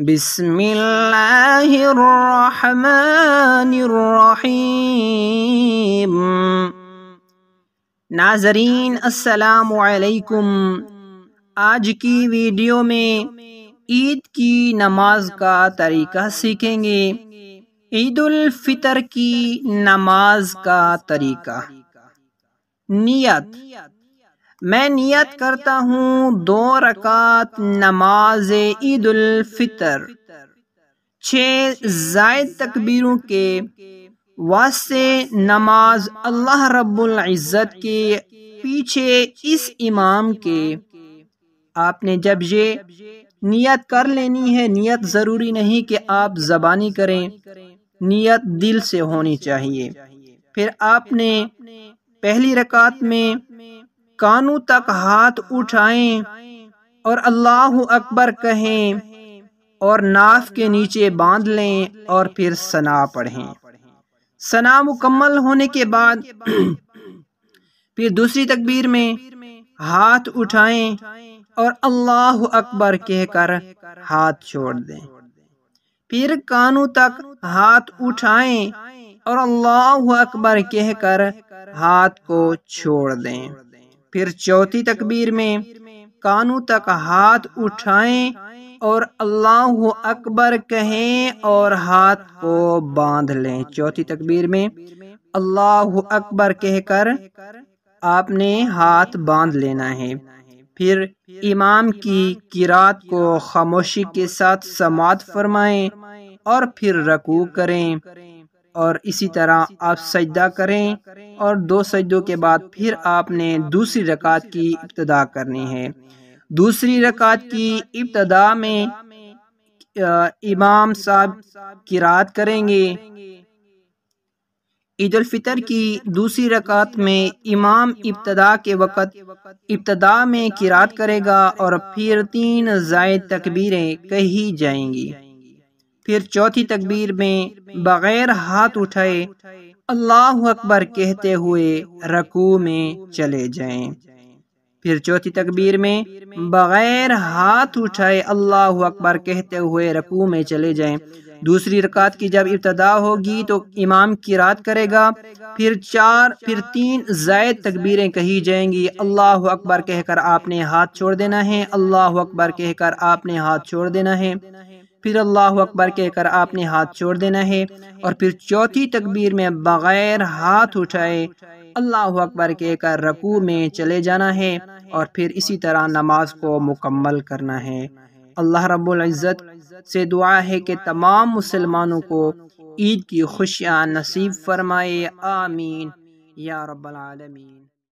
बिस्मिल्लाहिर्रहमानिर्रहीम नाजरीन अस्सलाम वालेकुम आज की वीडियो में ईद की नमाज का तरीका सीखेंगे ईद उल फितर की नमाज का तरीका नियत मैं नियत करता हूँ दो रकात नमाज ईद उल फितर छः जायद तकबीरों के वास्ते नमाज अल्लाह रब्बुल इज़्ज़त के पीछे इस इमाम के आपने जब ये नियत कर लेनी है नियत ज़रूरी नहीं कि आप ज़बानी करें नियत दिल से होनी चाहिए फिर आपने पहली रकात में कानू तक हाथ उठाएं और अल्लाह अकबर कहें और नाफ के नीचे बांध लें और फिर सना पढ़ें सना मुकम्मल होने के बाद फिर दूसरी तकबीर में हाथ उठाएं और अल्लाह अकबर कहकर हाथ छोड़ दें फिर कानू तक हाथ उठाएं और अल्लाह अकबर कहकर हाथ को छोड़ दें फिर चौथी तकबीर में कानों तक हाथ उठाएं और अल्लाह अकबर कहें और हाथ को बांध लें चौथी तकबीर में अल्लाह अकबर कहकर आपने हाथ बांध लेना है फिर इमाम की किरात को खामोशी के साथ समात फरमाएं और फिर रकू करें और इसी तरह आप सजदा करें और दो सजदों के बाद फिर आपने दूसरी रकात की इब्तदा करनी है दूसरी रकात की इब्तदा में इमाम साहब किरात करेंगे ईद फितर की दूसरी रकात में इमाम इब्तदा के वक़्त इब्तदा में किरात करेगा और फिर तीन जायद तकबीरें कही जाएंगी फिर चौथी तकबीर में बगैर हाथ उठाए अल्लाह अकबर कहते हुए रकू में चले जाएं। फिर चौथी तकबीर में बगैर हाथ उठाए अल्लाह अकबर कहते हुए रकू में चले जाएं। दूसरी रकात की जब इब्तदा होगी तो इमाम की रात करेगा फिर चार फिर तीन जायद तकबीरें कही जाएंगी अल्लाह अकबर कहकर आपने हाथ छोड़ देना है अल्लाह अकबर कहकर आपने हाथ छोड़ देना है फिर अल्लाह अकबर कहकर आपने हाथ छोड़ देना है और फिर चौथी तकबीर में बग़ैर हाथ उठाए अल्लाह अकबर कहकर रकू में चले जाना है और फिर इसी तरह नमाज को मुकम्मल करना है अल्लाह रब्बुल इज़्ज़त से दुआ है कि तमाम मुसलमानों को ईद की खुशियाँ नसीब फरमाए आमीन या रब्बल आलमीन